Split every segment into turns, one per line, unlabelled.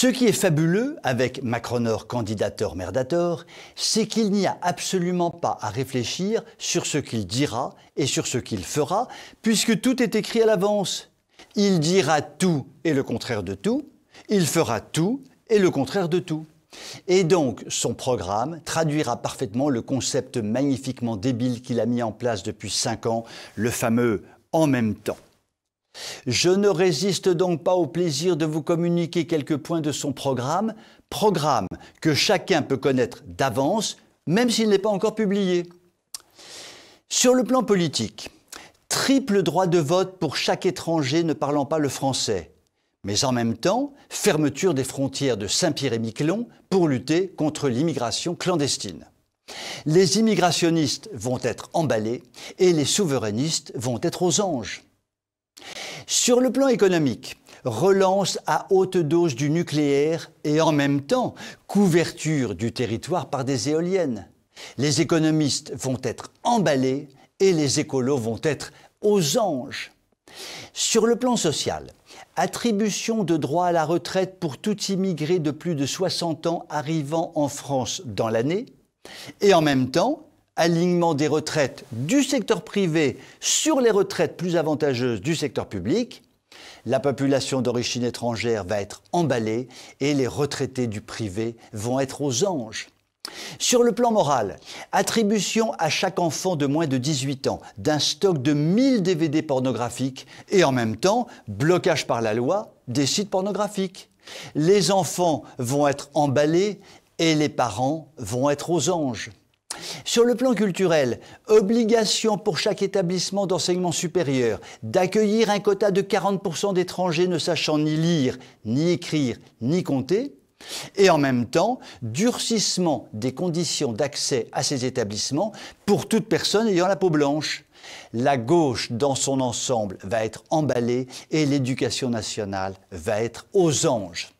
Ce qui est fabuleux avec Macronor candidateur merdator, c'est qu'il n'y a absolument pas à réfléchir sur ce qu'il dira et sur ce qu'il fera, puisque tout est écrit à l'avance. Il dira tout et le contraire de tout, il fera tout et le contraire de tout. Et donc, son programme traduira parfaitement le concept magnifiquement débile qu'il a mis en place depuis cinq ans, le fameux en même temps. Je ne résiste donc pas au plaisir de vous communiquer quelques points de son programme, programme que chacun peut connaître d'avance, même s'il n'est pas encore publié. Sur le plan politique, triple droit de vote pour chaque étranger ne parlant pas le français, mais en même temps, fermeture des frontières de Saint-Pierre-et-Miquelon pour lutter contre l'immigration clandestine. Les immigrationnistes vont être emballés et les souverainistes vont être aux anges. Sur le plan économique, relance à haute dose du nucléaire et en même temps couverture du territoire par des éoliennes. Les économistes vont être emballés et les écolos vont être aux anges. Sur le plan social, attribution de droit à la retraite pour tout immigré de plus de 60 ans arrivant en France dans l'année, et en même temps, alignement des retraites du secteur privé sur les retraites plus avantageuses du secteur public, la population d'origine étrangère va être emballée et les retraités du privé vont être aux anges. Sur le plan moral, attribution à chaque enfant de moins de 18 ans d'un stock de 1000 DVD pornographiques et en même temps blocage par la loi des sites pornographiques. Les enfants vont être emballés et les parents vont être aux anges. Sur le plan culturel, obligation pour chaque établissement d'enseignement supérieur d'accueillir un quota de 40% d'étrangers ne sachant ni lire, ni écrire, ni compter, et en même temps durcissement des conditions d'accès à ces établissements pour toute personne ayant la peau blanche. La gauche dans son ensemble va être emballée et l'éducation nationale va être aux anges.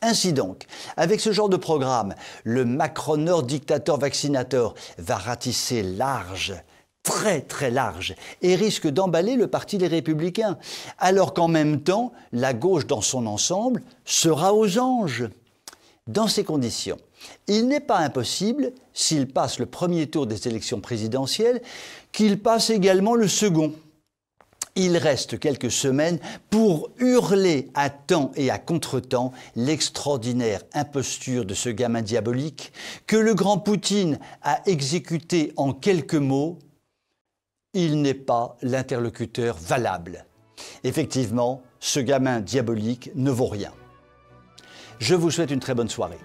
Ainsi donc, avec ce genre de programme, le Nord dictateur vaccinateur va ratisser large très très large et risque d'emballer le parti des républicains, alors qu'en même temps, la gauche dans son ensemble sera aux anges. Dans ces conditions, il n'est pas impossible, s'il passe le premier tour des élections présidentielles, qu'il passe également le second il reste quelques semaines pour hurler à temps et à contretemps l'extraordinaire imposture de ce gamin diabolique que le grand Poutine a exécuté en quelques mots il n'est pas l'interlocuteur valable. Effectivement, ce gamin diabolique ne vaut rien. Je vous souhaite une très bonne soirée.